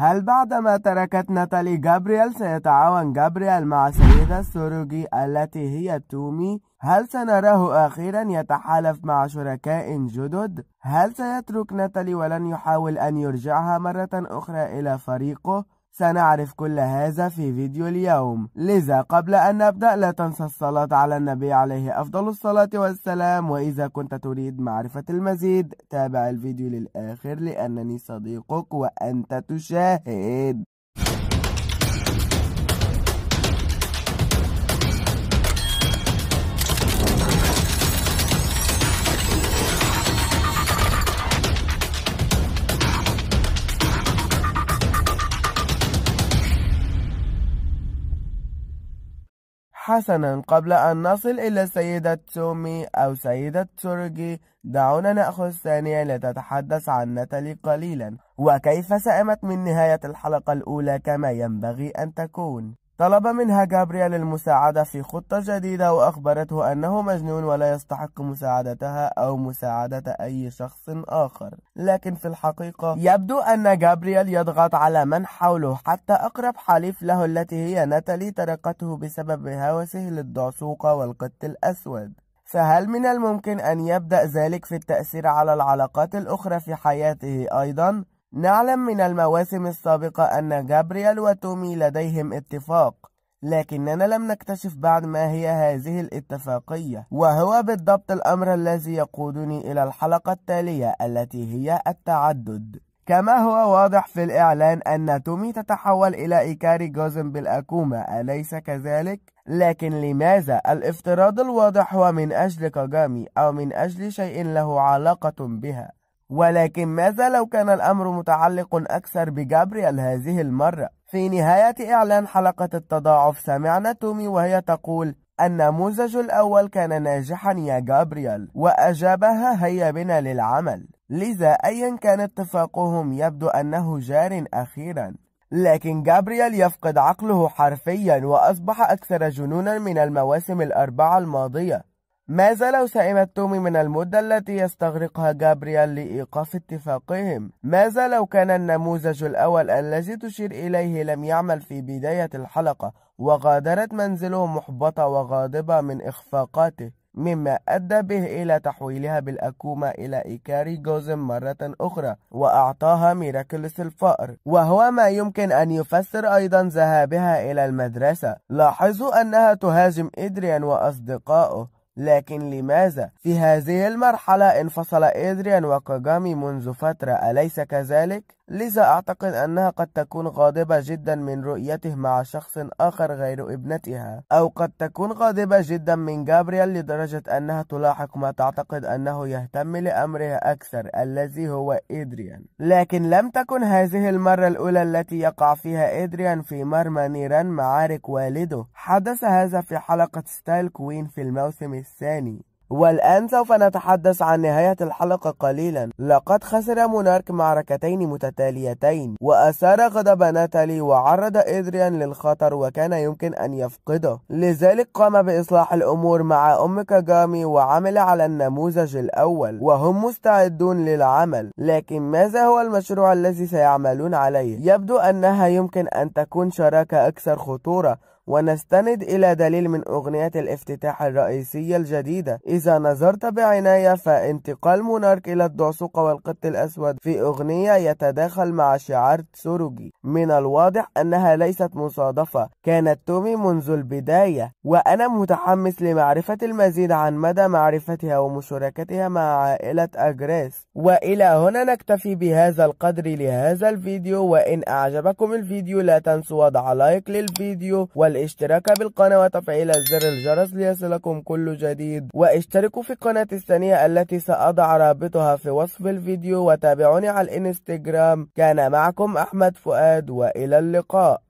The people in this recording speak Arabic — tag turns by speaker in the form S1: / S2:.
S1: هل بعدما تركت ناتالي جابرييل سيتعاون جابرييل مع سيدة سوروجي التي هي تومي؟ هل سنراه أخيرا يتحالف مع شركاء جدد؟ هل سيترك ناتالي ولن يحاول أن يرجعها مرة أخرى إلى فريقه؟ سنعرف كل هذا في فيديو اليوم لذا قبل أن نبدأ لا تنسى الصلاة على النبي عليه أفضل الصلاة والسلام وإذا كنت تريد معرفة المزيد تابع الفيديو للآخر لأنني صديقك وأنت تشاهد حسنا قبل أن نصل إلى السيدة تومي أو سيدة تورجي دعونا نأخذ ثانية لتتحدث عن ناتالي قليلا وكيف سئمت من نهاية الحلقة الأولى كما ينبغي أن تكون طلب منها جابرييل المساعدة في خطة جديدة وأخبرته أنه مجنون ولا يستحق مساعدتها أو مساعدة أي شخص آخر لكن في الحقيقة يبدو أن جابرييل يضغط على من حوله حتى أقرب حليف له التي هي ناتالي تركته بسبب هوسه للدعسوقة والقط الأسود فهل من الممكن أن يبدأ ذلك في التأثير على العلاقات الأخرى في حياته أيضا؟ نعلم من المواسم السابقة أن جابرييل وتومي لديهم اتفاق لكننا لم نكتشف بعد ما هي هذه الاتفاقية وهو بالضبط الأمر الذي يقودني إلى الحلقة التالية التي هي التعدد كما هو واضح في الإعلان أن تومي تتحول إلى إيكاري جوزن بالأكوما أليس كذلك؟ لكن لماذا؟ الافتراض الواضح هو من أجل كاجامي أو من أجل شيء له علاقة بها ولكن ماذا لو كان الأمر متعلق أكثر بجابريال هذه المرة؟ في نهاية إعلان حلقة التضاعف سمعنا تومي وهي تقول النموذج الأول كان ناجحا يا جابريال وأجابها هيا بنا للعمل لذا أيا كان اتفاقهم يبدو أنه جار أخيرا لكن جابريال يفقد عقله حرفيا وأصبح أكثر جنونا من المواسم الأربعة الماضية ماذا لو سئمت تومي من المدة التي يستغرقها جابرييل لإيقاف اتفاقهم ماذا لو كان النموذج الأول الذي تشير إليه لم يعمل في بداية الحلقة وغادرت منزله محبطة وغاضبة من إخفاقاته مما أدى به إلى تحويلها بالأكومة إلى إيكاري جوزم مرة أخرى وأعطاها ميراكلس الفأر وهو ما يمكن أن يفسر أيضا ذهابها إلى المدرسة لاحظوا أنها تهاجم إدريان وأصدقائه لكن لماذا؟ في هذه المرحلة انفصل إدريان وكاجامي منذ فترة أليس كذلك؟ لذا أعتقد أنها قد تكون غاضبة جدا من رؤيته مع شخص آخر غير ابنتها أو قد تكون غاضبة جدا من جابرييل لدرجة أنها تلاحق ما تعتقد أنه يهتم لأمرها أكثر الذي هو إدريان لكن لم تكن هذه المرة الأولى التي يقع فيها إدريان في مرمى نيران معارك والده حدث هذا في حلقة ستايل كوين في الموسم الثاني والآن سوف نتحدث عن نهاية الحلقة قليلا لقد خسر مونارك معركتين متتاليتين وأثار غضب ناتالي وعرض إدريان للخطر وكان يمكن أن يفقده لذلك قام بإصلاح الأمور مع أم كاجامي وعمل على النموذج الأول وهم مستعدون للعمل لكن ماذا هو المشروع الذي سيعملون عليه؟ يبدو أنها يمكن أن تكون شراكة أكثر خطورة ونستند إلى دليل من أغنية الافتتاح الرئيسية الجديدة إذا نظرت بعناية فانتقال مونارك إلى الدعسوقة والقط الأسود في أغنية يتداخل مع شعار تسوروجي من الواضح أنها ليست مصادفة كانت تومي منذ البداية وأنا متحمس لمعرفة المزيد عن مدى معرفتها ومشاركتها مع عائلة أجريس وإلى هنا نكتفي بهذا القدر لهذا الفيديو وإن أعجبكم الفيديو لا تنسوا وضع لايك للفيديو وال الاشتراك بالقناة وتفعيل زر الجرس ليصلكم كل جديد واشتركوا في القناة الثانية التي سأضع رابطها في وصف الفيديو وتابعوني على الانستجرام كان معكم أحمد فؤاد وإلى اللقاء